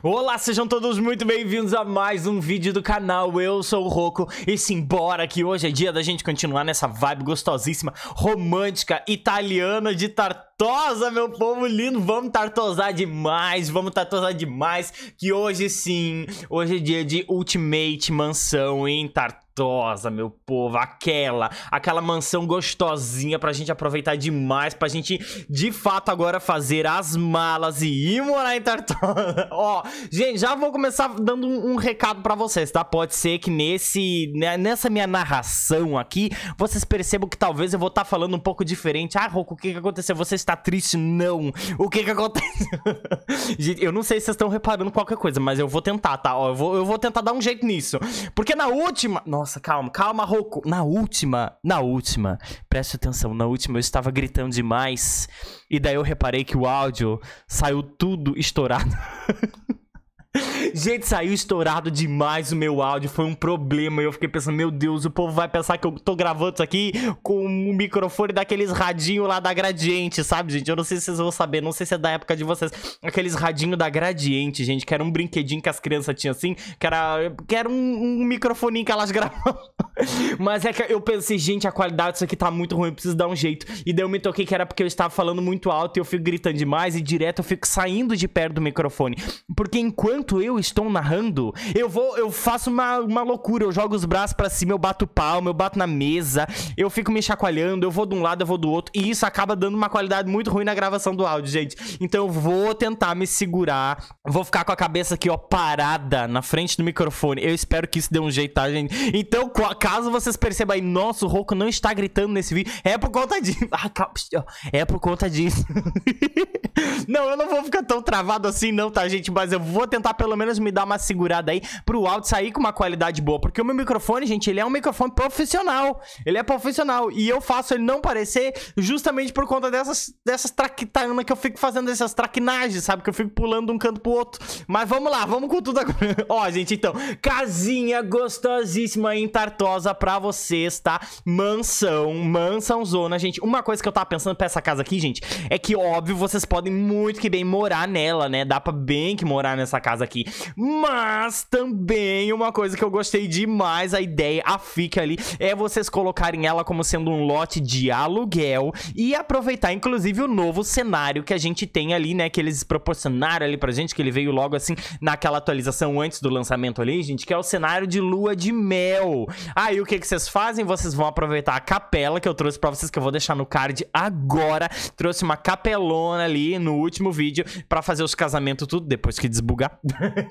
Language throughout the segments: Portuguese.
Olá, sejam todos muito bem-vindos a mais um vídeo do canal, eu sou o Roco E simbora que hoje é dia da gente continuar nessa vibe gostosíssima, romântica, italiana de tartosa, meu povo lindo Vamos tartosar demais, vamos tartosar demais Que hoje sim, hoje é dia de Ultimate Mansão em Tartosa gostosa, meu povo, aquela, aquela mansão gostosinha pra gente aproveitar demais, pra gente de fato agora fazer as malas e ir morar em Tartana. Ó, gente, já vou começar dando um, um recado pra vocês, tá? Pode ser que nesse, né, nessa minha narração aqui, vocês percebam que talvez eu vou estar tá falando um pouco diferente. Ah, Roku, o que que aconteceu? Você está triste? Não. O que que aconteceu? gente, eu não sei se vocês estão reparando qualquer coisa, mas eu vou tentar, tá? Ó, eu vou, eu vou tentar dar um jeito nisso. Porque na última... Nossa, nossa, calma, calma, Roku. Na última, na última, preste atenção, na última eu estava gritando demais. E daí eu reparei que o áudio saiu tudo estourado. Gente, saiu estourado demais o meu áudio, foi um problema. Eu fiquei pensando, meu Deus, o povo vai pensar que eu tô gravando isso aqui com um microfone daqueles radinho lá da Gradiente, sabe, gente? Eu não sei se vocês vão saber, não sei se é da época de vocês. Aqueles radinho da Gradiente, gente, que era um brinquedinho que as crianças tinham assim, que era, que era um, um microfoninho que elas gravavam. Mas é que eu pensei, gente, a qualidade disso aqui tá muito ruim, eu preciso dar um jeito. E daí eu me toquei que era porque eu estava falando muito alto e eu fico gritando demais e direto eu fico saindo de perto do microfone. Porque enquanto enquanto eu estou narrando, eu vou, eu faço uma, uma loucura, eu jogo os braços para cima, eu bato palma, eu bato na mesa, eu fico me chacoalhando, eu vou de um lado, eu vou do outro, e isso acaba dando uma qualidade muito ruim na gravação do áudio, gente. Então eu vou tentar me segurar, vou ficar com a cabeça aqui, ó, parada na frente do microfone. Eu espero que isso dê um jeito, tá, gente? Então, caso vocês percebam aí, nossa, o Roku não está gritando nesse vídeo, é por conta disso. Ah, calma, é por conta disso. não, eu não vou ficar tão travado assim não, tá, gente? Mas eu vou tentar tentar pelo menos me dar uma segurada aí pro áudio sair com uma qualidade boa. Porque o meu microfone, gente, ele é um microfone profissional. Ele é profissional. E eu faço ele não parecer justamente por conta dessas, dessas traquitanas que eu fico fazendo, essas traquinagens, sabe? Que eu fico pulando de um canto pro outro. Mas vamos lá, vamos com tudo agora. Ó, gente, então, casinha gostosíssima em Tartosa pra vocês, tá? Mansão, mansão zona, gente. Uma coisa que eu tava pensando pra essa casa aqui, gente, é que, óbvio, vocês podem muito que bem morar nela, né? Dá pra bem que morar nessa casa casa aqui. Mas também uma coisa que eu gostei demais, a ideia, a fica ali, é vocês colocarem ela como sendo um lote de aluguel e aproveitar, inclusive, o novo cenário que a gente tem ali, né? Que eles proporcionaram ali pra gente, que ele veio logo assim naquela atualização antes do lançamento ali, gente, que é o cenário de lua de mel. Aí o que, que vocês fazem? Vocês vão aproveitar a capela que eu trouxe pra vocês, que eu vou deixar no card agora. Trouxe uma capelona ali no último vídeo pra fazer os casamentos tudo, depois que desbugar.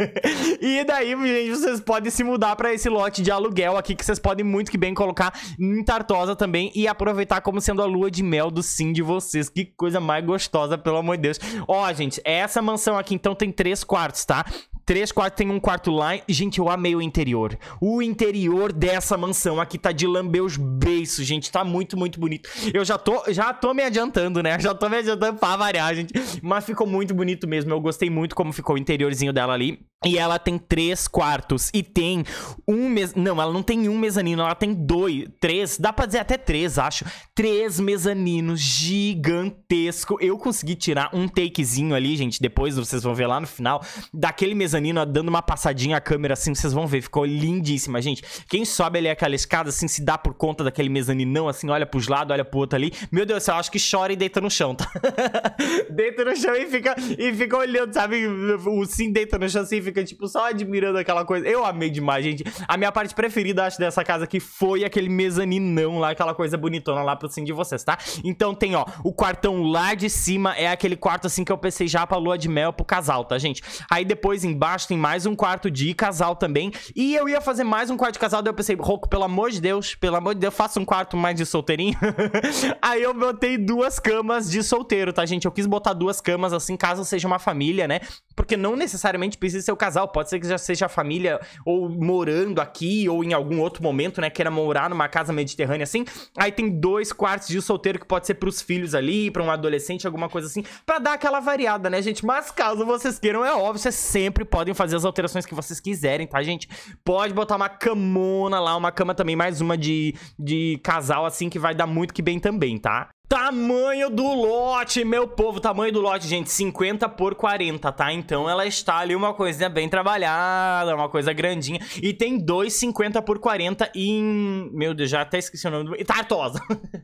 e daí, gente, vocês podem se mudar para esse lote de aluguel aqui que vocês podem muito que bem colocar em Tartosa também e aproveitar como sendo a lua de mel do sim de vocês. Que coisa mais gostosa, pelo amor de Deus. Ó, gente, essa mansão aqui então tem três quartos, tá? Três quartos, tem um quarto lá. Gente, eu amei o interior. O interior dessa mansão aqui tá de lamber os beiços, gente. Tá muito, muito bonito. Eu já tô, já tô me adiantando, né? Já tô me adiantando pra variar, gente. Mas ficou muito bonito mesmo. Eu gostei muito como ficou o interiorzinho dela ali. E ela tem três quartos e tem um mes... Não, ela não tem um mezanino, ela tem dois, três, dá pra dizer até três, acho. Três mezaninos gigantesco. Eu consegui tirar um takezinho ali, gente, depois vocês vão ver lá no final, daquele mezanino dando uma passadinha à câmera assim, vocês vão ver, ficou lindíssima, gente. Quem sobe ali aquela escada assim, se dá por conta daquele mezaninão assim, olha pros lados, olha pro outro ali. Meu Deus do céu, acho que chora e deita no chão, tá? deita no chão e fica e fica olhando, sabe? O sim deita no chão assim, fica, tipo, só admirando aquela coisa. Eu amei demais, gente. A minha parte preferida, acho, dessa casa aqui foi aquele mezaninão lá, aquela coisa bonitona lá pro sim de vocês, tá? Então tem, ó, o quartão lá de cima é aquele quarto, assim, que eu pensei já pra lua de mel pro casal, tá, gente? Aí depois embaixo tem mais um quarto de casal também. E eu ia fazer mais um quarto de casal, daí eu pensei, Roco, pelo amor de Deus, pelo amor de Deus, faça um quarto mais de solteirinho. Aí eu botei duas camas de solteiro, tá, gente? Eu quis botar duas camas, assim, caso seja uma família, né? Porque não necessariamente precisa ser o casal, pode ser que já seja a família ou morando aqui ou em algum outro momento, né? Queira morar numa casa mediterrânea assim. Aí tem dois quartos de solteiro que pode ser pros filhos ali, pra um adolescente, alguma coisa assim, pra dar aquela variada, né, gente? Mas caso vocês queiram, é óbvio, vocês sempre podem fazer as alterações que vocês quiserem, tá, gente? Pode botar uma camona lá, uma cama também, mais uma de, de casal assim, que vai dar muito que bem também, tá? Tamanho do lote, meu povo, tamanho do lote, gente, 50 por 40, tá? Então ela está ali uma coisinha bem trabalhada, uma coisa grandinha. E tem dois 50 por 40 em... Meu Deus, já até esqueci o nome do... Tartosa!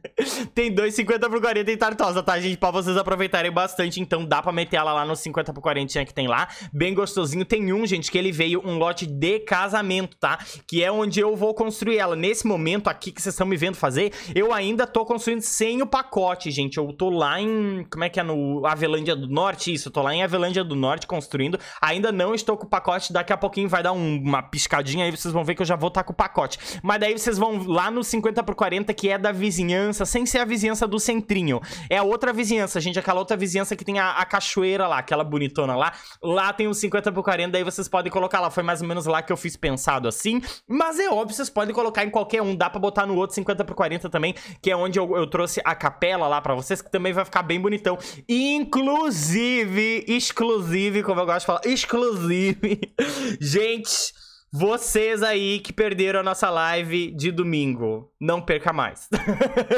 tem dois 50 por 40 em Tartosa, tá, gente? Pra vocês aproveitarem bastante, então dá pra meter ela lá no 50 por 40 que tem lá. Bem gostosinho. Tem um, gente, que ele veio um lote de casamento, tá? Que é onde eu vou construir ela. Nesse momento aqui que vocês estão me vendo fazer, eu ainda tô construindo sem o pacote pacote, gente. Eu tô lá em. Como é que é? No Avelândia do Norte? Isso, eu tô lá em Avelândia do Norte construindo. Ainda não estou com o pacote. Daqui a pouquinho vai dar um, uma piscadinha aí. Vocês vão ver que eu já vou estar tá com o pacote. Mas daí vocês vão lá no 50 por 40, que é da vizinhança, sem ser a vizinhança do centrinho. É a outra vizinhança, gente. Aquela outra vizinhança que tem a, a cachoeira lá, aquela bonitona lá. Lá tem o 50 por 40, daí vocês podem colocar lá. Foi mais ou menos lá que eu fiz pensado assim. Mas é óbvio, vocês podem colocar em qualquer um. Dá pra botar no outro 50 por 40 também, que é onde eu, eu trouxe a capela tela lá pra vocês, que também vai ficar bem bonitão. Inclusive, exclusive, como eu gosto de falar, exclusive. Gente... Vocês aí que perderam a nossa live de domingo, não perca mais.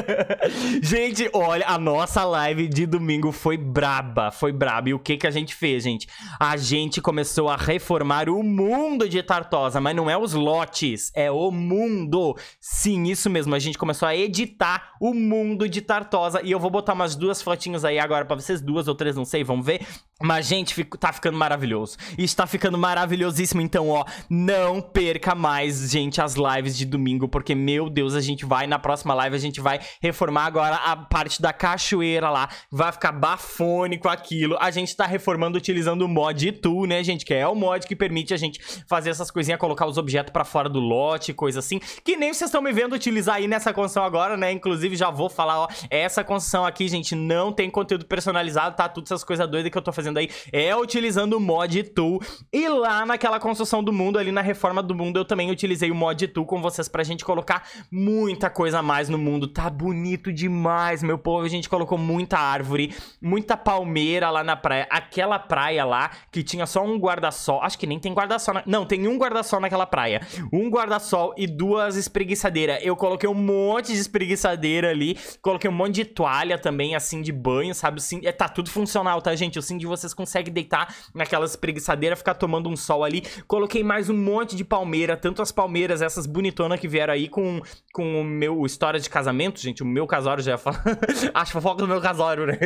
gente, olha, a nossa live de domingo foi braba, foi braba. E o que que a gente fez, gente? A gente começou a reformar o mundo de Tartosa, mas não é os lotes, é o mundo. Sim, isso mesmo, a gente começou a editar o mundo de Tartosa. E eu vou botar umas duas fotinhas aí agora para vocês, duas ou três, não sei, vamos ver. Mas, gente, tá ficando maravilhoso. Está ficando maravilhosíssimo, então, ó, não não perca mais, gente, as lives de domingo, porque, meu Deus, a gente vai, na próxima live, a gente vai reformar agora a parte da cachoeira lá, vai ficar bafônico aquilo. A gente tá reformando utilizando o mod tool né, gente, que é o mod que permite a gente fazer essas coisinhas, colocar os objetos pra fora do lote, coisa assim, que nem vocês estão me vendo utilizar aí nessa construção agora, né, inclusive já vou falar, ó, essa construção aqui, gente, não tem conteúdo personalizado, tá, todas essas coisas doidas que eu tô fazendo aí, é utilizando o mod tool e lá naquela construção do mundo, ali na reforma, reforma do mundo, eu também utilizei o mod tool com vocês pra gente colocar muita coisa a mais no mundo. Tá bonito demais, meu povo. A gente colocou muita árvore, muita palmeira lá na praia. Aquela praia lá que tinha só um guarda-sol. Acho que nem tem guarda-sol. Na... Não, tem um guarda-sol naquela praia. Um guarda-sol e duas espreguiçadeiras. Eu coloquei um monte de espreguiçadeira ali. Coloquei um monte de toalha também, assim, de banho, sabe? Sim, é, tá tudo funcional, tá, gente? O sim de vocês consegue deitar naquela espreguiçadeira, ficar tomando um sol ali. Coloquei mais um monte monte de palmeira, tanto as palmeiras, essas bonitonas que vieram aí com, com o meu história de casamento, gente. O meu casório já é fala. Acho fofoca do meu casório, né?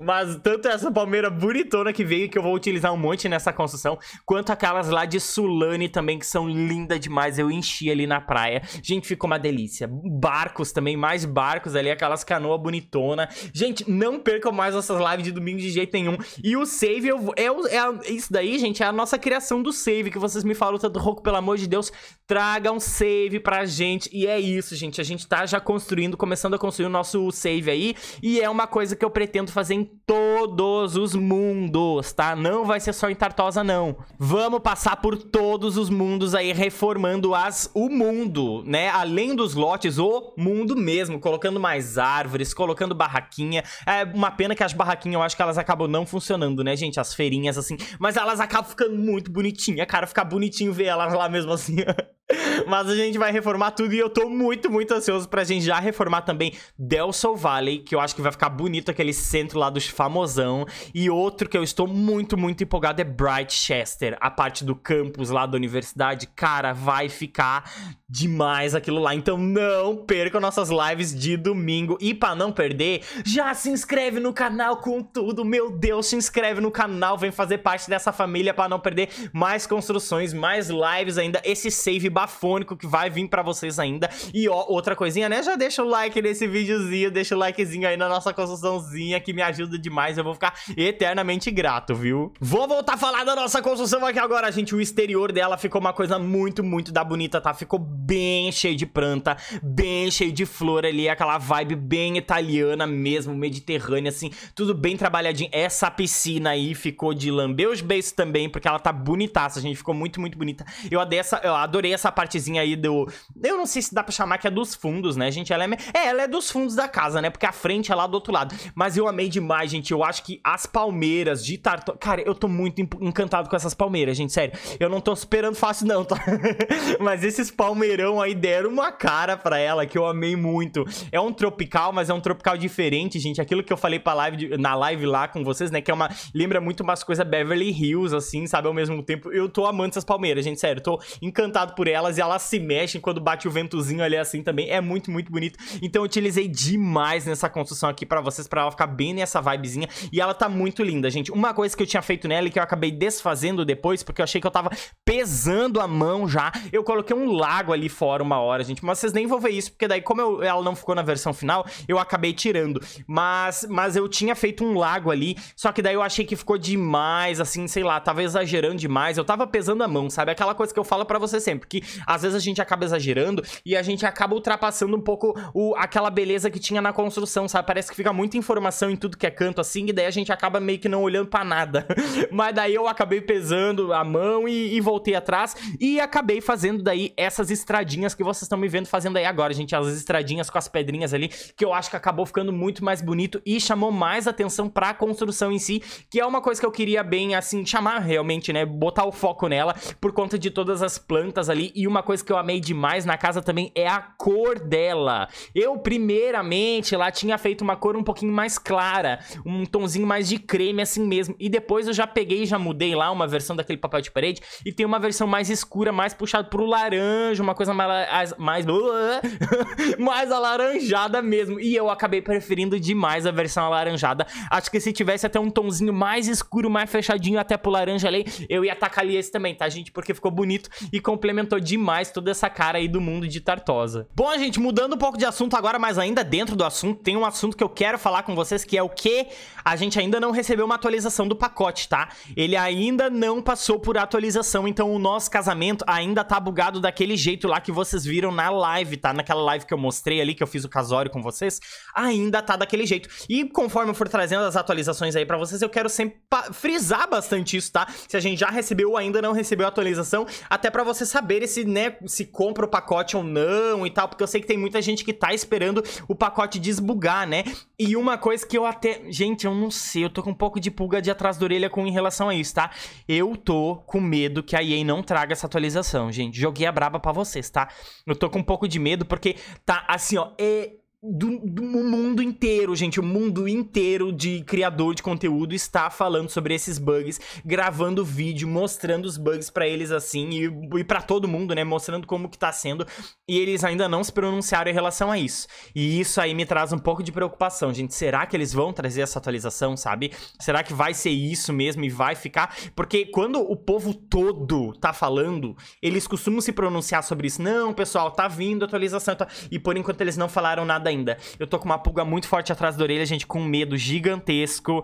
Mas tanto essa palmeira bonitona que veio, que eu vou utilizar um monte nessa construção, quanto aquelas lá de Sulane também, que são lindas demais. Eu enchi ali na praia. Gente, ficou uma delícia. Barcos também, mais barcos ali, aquelas canoas bonitona. Gente, não percam mais nossas lives de domingo de jeito nenhum. E o save, eu, é, é, isso daí, gente, é a nossa criação do save que vocês me falam tanto pelo amor de Deus, traga um save pra gente. E é isso, gente. A gente tá já construindo, começando a construir o nosso save aí. E é uma coisa que eu pretendo fazer em todos os mundos, tá? Não vai ser só em Tartosa, não. Vamos passar por todos os mundos aí, reformando as, o mundo, né? Além dos lotes, o mundo mesmo. Colocando mais árvores, colocando barraquinha. É uma pena que as barraquinhas, eu acho que elas acabam não funcionando, né, gente? As feirinhas, assim. Mas elas acabam ficando muito bonitinha, cara. Fica bonitinho ver ela lá mesmo assim. Mas a gente vai reformar tudo e eu tô muito, muito ansioso pra gente já reformar também Del Sol Valley, que eu acho que vai ficar bonito aquele centro lá dos famosão. E outro que eu estou muito, muito empolgado é Brightchester, a parte do campus lá da universidade. Cara, vai ficar demais aquilo lá. Então não percam nossas lives de domingo. E pra não perder, já se inscreve no canal com tudo. Meu Deus, se inscreve no canal, vem fazer parte dessa família pra não perder mais construções, mais lives lives ainda, esse save bafônico que vai vir pra vocês ainda. E ó, outra coisinha, né? Já deixa o like nesse videozinho, deixa o likezinho aí na nossa construçãozinha, que me ajuda demais, eu vou ficar eternamente grato, viu? Vou voltar a falar da nossa construção aqui agora, gente. O exterior dela ficou uma coisa muito, muito da bonita, tá? Ficou bem cheio de planta, bem cheio de flor ali, aquela vibe bem italiana mesmo, mediterrânea, assim, tudo bem trabalhadinho. Essa piscina aí ficou de lambeus base também, porque ela tá bonitaça, gente. Ficou muito, muito bonita. Eu adorei essa, eu adorei essa partezinha aí do... Eu não sei se dá pra chamar que é dos fundos, né, gente? Ela é... é, ela é dos fundos da casa, né? Porque a frente é lá do outro lado. Mas eu amei demais, gente. Eu acho que as palmeiras de Tartu... Cara, eu tô muito encantado com essas palmeiras, gente. Sério, eu não tô esperando fácil, não, tá? mas esses palmeirão aí deram uma cara pra ela que eu amei muito. É um tropical, mas é um tropical diferente, gente. Aquilo que eu falei pra live de... na live lá com vocês, né? Que é uma... Lembra muito umas coisas Beverly Hills, assim, sabe? Ao mesmo tempo, eu tô amando essas palmeiras, gente. Sério sério, tô encantado por elas e elas se mexem quando bate o ventozinho ali assim também. É muito, muito bonito. Então eu utilizei demais nessa construção aqui pra vocês, pra ela ficar bem nessa vibezinha. E ela tá muito linda, gente. Uma coisa que eu tinha feito nela e que eu acabei desfazendo depois, porque eu achei que eu tava pesando a mão já, eu coloquei um lago ali fora uma hora, gente. Mas vocês nem vão ver isso, porque daí como eu, ela não ficou na versão final, eu acabei tirando. Mas, mas eu tinha feito um lago ali, só que daí eu achei que ficou demais, assim, sei lá, tava exagerando demais. Eu tava pesando a mão, sabe? Aquela coisa que eu falo para você sempre, que às vezes a gente acaba exagerando e a gente acaba ultrapassando um pouco o, aquela beleza que tinha na construção, sabe? Parece que fica muita informação em tudo que é canto assim, e daí a gente acaba meio que não olhando para nada. Mas daí eu acabei pesando a mão e, e voltei atrás e acabei fazendo daí essas estradinhas que vocês estão me vendo fazendo aí agora, gente, as estradinhas com as pedrinhas ali, que eu acho que acabou ficando muito mais bonito e chamou mais atenção pra construção em si, que é uma coisa que eu queria bem, assim, chamar realmente, né, botar o foco nela, por conta de de todas as plantas ali. E uma coisa que eu amei demais na casa também é a cor dela. Eu, primeiramente, lá tinha feito uma cor um pouquinho mais clara, um tonzinho mais de creme assim mesmo. E depois eu já peguei e já mudei lá uma versão daquele papel de parede e tem uma versão mais escura, mais puxada pro laranja, uma coisa mais... mais, mais alaranjada mesmo. E eu acabei preferindo demais a versão alaranjada. Acho que se tivesse até um tonzinho mais escuro, mais fechadinho até pro laranja ali, eu ia atacar ali esse também, tá, gente? Porque ficou bonito e complementou demais toda essa cara aí do mundo de Tartosa. Bom, gente, mudando um pouco de assunto agora, mas ainda dentro do assunto, tem um assunto que eu quero falar com vocês, que é o que a gente ainda não recebeu uma atualização do pacote, tá? Ele ainda não passou por atualização, então o nosso casamento ainda tá bugado daquele jeito lá que vocês viram na live, tá? Naquela live que eu mostrei ali, que eu fiz o casório com vocês, ainda tá daquele jeito. E conforme eu for trazendo as atualizações aí para vocês, eu quero sempre frisar bastante isso, tá? Se a gente já recebeu ou ainda não recebeu a atualização, até para você saber se, né, se compra o pacote ou não e tal, porque eu sei que tem muita gente que tá esperando o pacote desbugar, né? E uma coisa que eu até... Gente, eu não sei, eu tô com um pouco de pulga de atrás da orelha com em relação a isso, tá? Eu tô com medo que a EA não traga essa atualização, gente. Joguei a braba para vocês, tá? Eu tô com um pouco de medo porque tá assim, ó, é do, do, mundo inteiro, gente. O mundo inteiro de criador de conteúdo está falando sobre esses bugs, gravando vídeo, mostrando os bugs para eles assim e, e para todo mundo, né? Mostrando como que tá sendo. E eles ainda não se pronunciaram em relação a isso. E isso aí me traz um pouco de preocupação, gente. Será que eles vão trazer essa atualização, sabe? Será que vai ser isso mesmo e vai ficar? Porque quando o povo todo tá falando, eles costumam se pronunciar sobre isso. Não, pessoal, tá vindo atualização. Tá... E por enquanto eles não falaram nada ainda ainda. Eu tô com uma pulga muito forte atrás da orelha, gente, com um medo gigantesco.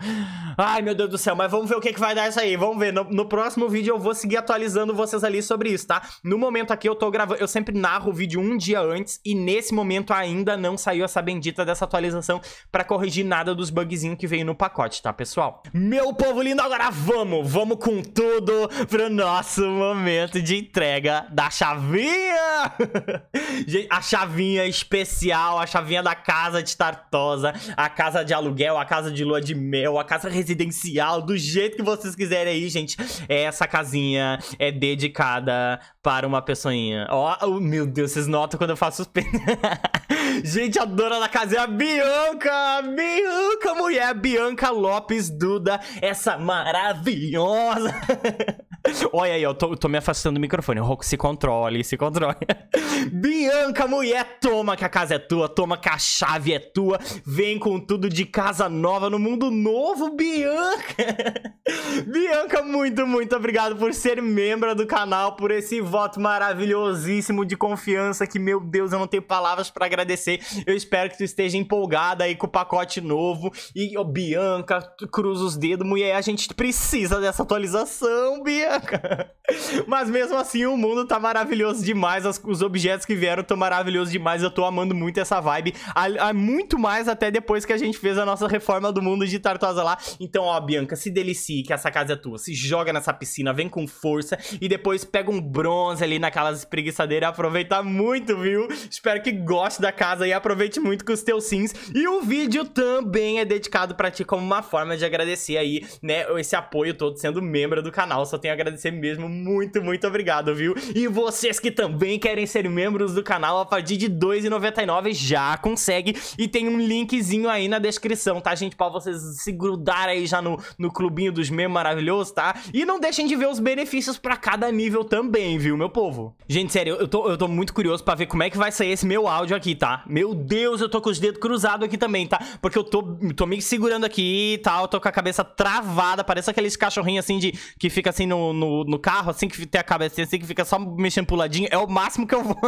Ai, meu Deus do céu, mas vamos ver o que, é que vai dar isso aí. Vamos ver. No, no próximo vídeo eu vou seguir atualizando vocês ali sobre isso, tá? No momento aqui eu tô gravando, eu sempre narro o vídeo um dia antes e nesse momento ainda não saiu essa bendita dessa atualização pra corrigir nada dos bugzinhos que veio no pacote, tá, pessoal? Meu povo lindo, agora vamos! Vamos com tudo pro nosso momento de entrega da chavinha! a chavinha especial, a chavinha da a casa de Tartosa, a casa de aluguel, a casa de lua de mel, a casa residencial, do jeito que vocês quiserem aí, gente. É essa casinha é dedicada para uma pessoinha. Ó, oh, oh, meu Deus, vocês notam quando eu faço os Gente, a dona da casa é a Bianca! Bianca, mulher! Bianca Lopes Duda, essa maravilhosa! Olha aí, eu tô, tô, me afastando do microfone. O Roku, se controle, se controle. Bianca, mulher, toma que a casa é tua, toma que a chave é tua. Vem com tudo de casa nova no mundo novo, Bianca. Bianca, muito, muito obrigado por ser membro do canal, por esse voto maravilhosíssimo de confiança que, meu Deus, eu não tenho palavras para agradecer. Eu espero que tu esteja empolgada aí com o pacote novo. E, ó, oh, Bianca, cruza os dedos, mulher, a gente precisa dessa atualização, Bianca saca? Mas mesmo assim, o mundo tá maravilhoso demais, as, os objetos que vieram tão maravilhosos demais, eu tô amando muito essa vibe, a, a, muito mais até depois que a gente fez a nossa reforma do mundo de Tartosa lá. Então, ó, Bianca, se delicie que essa casa é tua, se joga nessa piscina, vem com força e depois pega um bronze ali naquelas espreguiçadeiras, aproveita muito, viu? Espero que goste da casa e aproveite muito com os teus sims. E o vídeo também é dedicado pra ti como uma forma de agradecer aí, né, esse apoio todo sendo membro do canal, só tenho a agradecer agradecer mesmo. Muito, muito obrigado, viu? E vocês que também querem ser membros do canal a partir de R$ 2,99 já consegue. E tem um linkzinho aí na descrição, tá, gente? Pra vocês se grudar aí já no, no clubinho dos membros maravilhosos, tá? E não deixem de ver os benefícios pra cada nível também, viu, meu povo? Gente, sério, eu tô, eu tô muito curioso pra ver como é que vai sair esse meu áudio aqui, tá? Meu Deus, eu tô com os dedos cruzados aqui também, tá? Porque eu tô, tô me segurando aqui e tá? tal, tô com a cabeça travada, parece aqueles cachorrinhos assim de... que fica assim no no, no carro, assim que tem a cabecinha, assim que fica só mexendo pro ladinho, é o máximo que eu vou.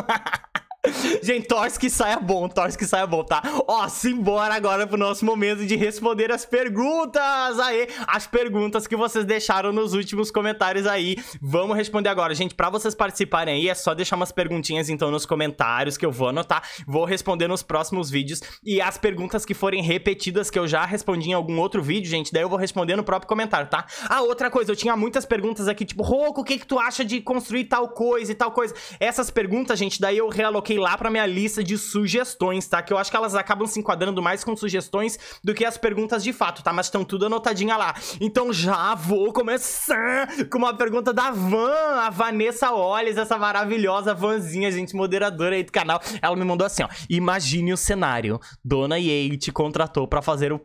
Gente, torce que saia bom, torce que saia bom, tá? Ó, simbora agora pro nosso momento de responder as perguntas, aí, as perguntas que vocês deixaram nos últimos comentários aí, vamos responder agora, gente, pra vocês participarem aí, é só deixar umas perguntinhas então nos comentários que eu vou anotar, vou responder nos próximos vídeos, e as perguntas que forem repetidas que eu já respondi em algum outro vídeo, gente, daí eu vou responder no próprio comentário, tá? Ah, outra coisa, eu tinha muitas perguntas aqui, tipo, Roco, o que que tu acha de construir tal coisa e tal coisa? Essas perguntas, gente, daí eu realoquei coloquei lá pra minha lista de sugestões, tá? Que eu acho que elas acabam se enquadrando mais com sugestões do que as perguntas de fato, tá? Mas estão tudo anotadinha lá. Então já vou começar com uma pergunta da Van, a Vanessa Olles, essa maravilhosa Vanzinha, gente, moderadora aí do canal. Ela me mandou assim, ó. Imagine o cenário. Dona Yei te contratou pra fazer o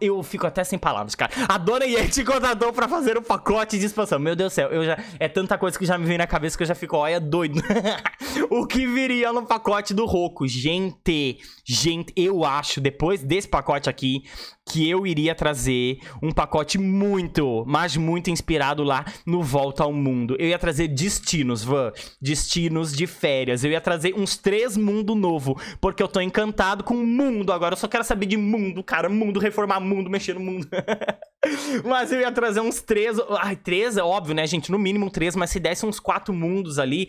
eu fico até sem palavras, cara. A dona Yeti contratou pra fazer um pacote de expansão. Meu Deus do céu, eu já... é tanta coisa que já me vem na cabeça que eu já fico, olha, doido. o que viria no pacote do Roku? Gente, gente, eu acho, depois desse pacote aqui, que eu iria trazer um pacote muito, mas muito inspirado lá no Volta ao Mundo. Eu ia trazer destinos, Van. Destinos de férias. Eu ia trazer uns três mundo novo, porque eu tô encantado com o mundo agora. Eu só quero saber de mundo, cara. Mundo, reformar mundo, mexer no mundo. mas eu ia trazer uns três. Ai, três é óbvio, né, gente? No mínimo três, mas se desse uns quatro mundos ali,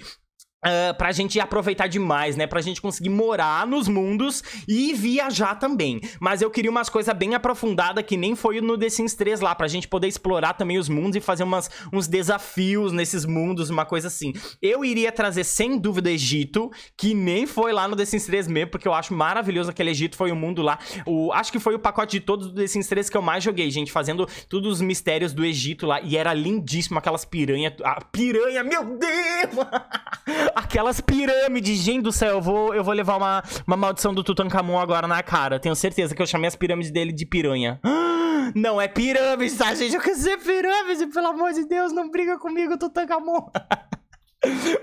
Uh, pra gente aproveitar demais, né? Pra gente conseguir morar nos mundos e viajar também. Mas eu queria umas coisas bem aprofundadas que nem foi no The Sims 3 lá, pra gente poder explorar também os mundos e fazer umas, uns desafios nesses mundos, uma coisa assim. Eu iria trazer, sem dúvida, Egito, que nem foi lá no The Sims 3 mesmo, porque eu acho maravilhoso aquele Egito, foi o um mundo lá. O, acho que foi o pacote de todos do The Sims 3 que eu mais joguei, gente, fazendo todos os mistérios do Egito lá. E era lindíssimo aquelas piranha... A piranha, meu Deus! Aquelas pirâmides, gente do céu, eu vou, eu vou levar uma, uma maldição do Tutankamon agora na cara. Tenho certeza que eu chamei as pirâmides dele de piranha. Não, é pirâmide, tá, gente? Eu quero ser pirâmide, pelo amor de Deus, não briga comigo, Tutankamon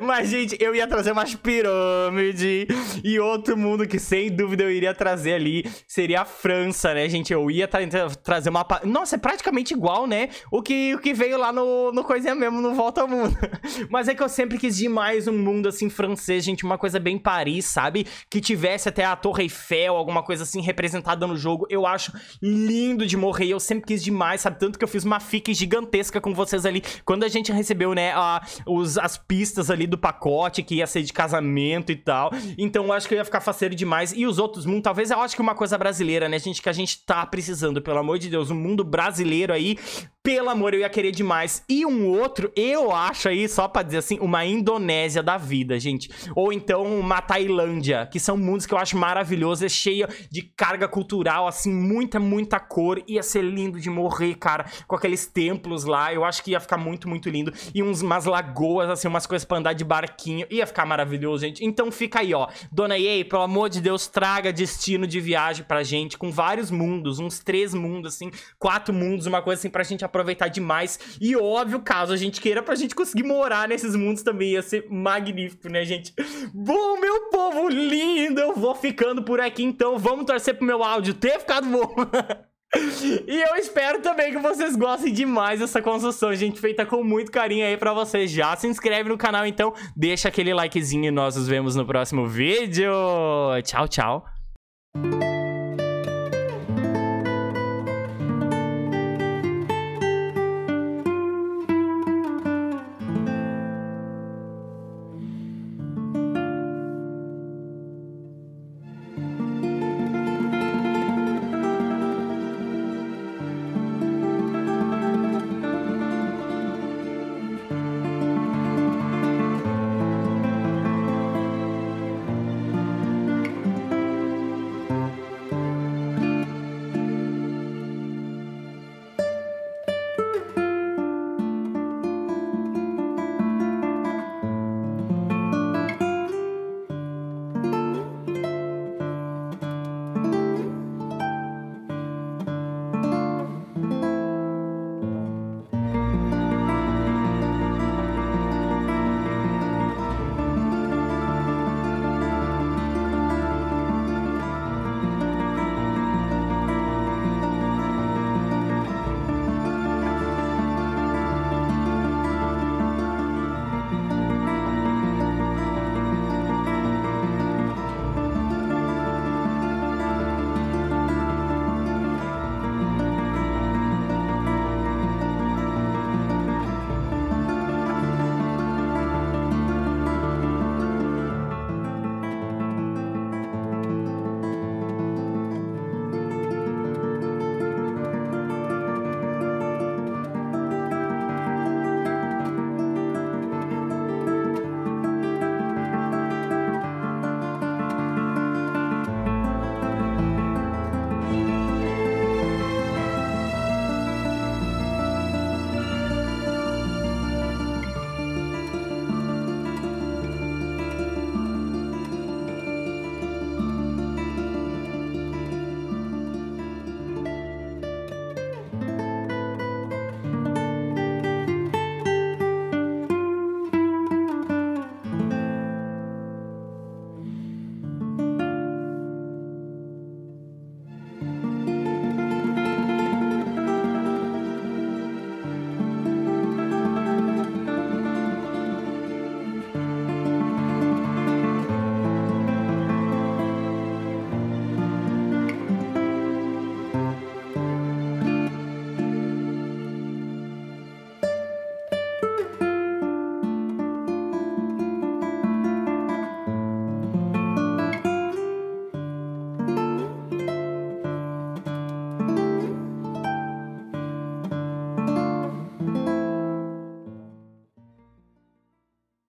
Mas, gente, eu ia trazer umas pirâmides. E outro mundo que, sem dúvida, eu iria trazer ali seria a França, né, gente? Eu ia tra trazer uma... Nossa, é praticamente igual, né? O que, o que veio lá no, no coisinha mesmo, no Volta ao Mundo. Mas é que eu sempre quis demais um mundo, assim, francês, gente. Uma coisa bem Paris, sabe? Que tivesse até a Torre Eiffel, alguma coisa assim, representada no jogo. Eu acho lindo de morrer. Eu sempre quis demais, sabe? Tanto que eu fiz uma fique gigantesca com vocês ali. Quando a gente recebeu, né, a, os, as pistas ali do pacote, que ia ser de casamento e tal. Então eu acho que eu ia ficar faceiro demais. E os outros mundos, hum, talvez eu acho que uma coisa brasileira, né, gente? Que a gente tá precisando, pelo amor de Deus. O um mundo brasileiro aí pelo amor, eu ia querer demais. E um outro, eu acho aí, só pra dizer assim, uma Indonésia da vida, gente. Ou então uma Tailândia, que são mundos que eu acho maravilhosos, é cheia de carga cultural, assim, muita, muita cor. Ia ser lindo de morrer, cara, com aqueles templos lá. Eu acho que ia ficar muito, muito lindo. E uns, umas lagoas, assim, umas coisas pra andar de barquinho. Ia ficar maravilhoso, gente. Então fica aí, ó. Dona Yei, pelo amor de Deus, traga destino de viagem pra gente, com vários mundos, uns três mundos, assim, quatro mundos, uma coisa assim, pra gente aproveitar demais. E óbvio, caso a gente queira, pra gente conseguir morar nesses mundos também ia ser magnífico, né, gente? Bom, meu povo lindo, eu vou ficando por aqui, então vamos torcer pro meu áudio ter ficado bom. E eu espero também que vocês gostem demais dessa construção, gente, feita com muito carinho aí pra vocês. Já se inscreve no canal, então deixa aquele likezinho e nós nos vemos no próximo vídeo. Tchau, tchau.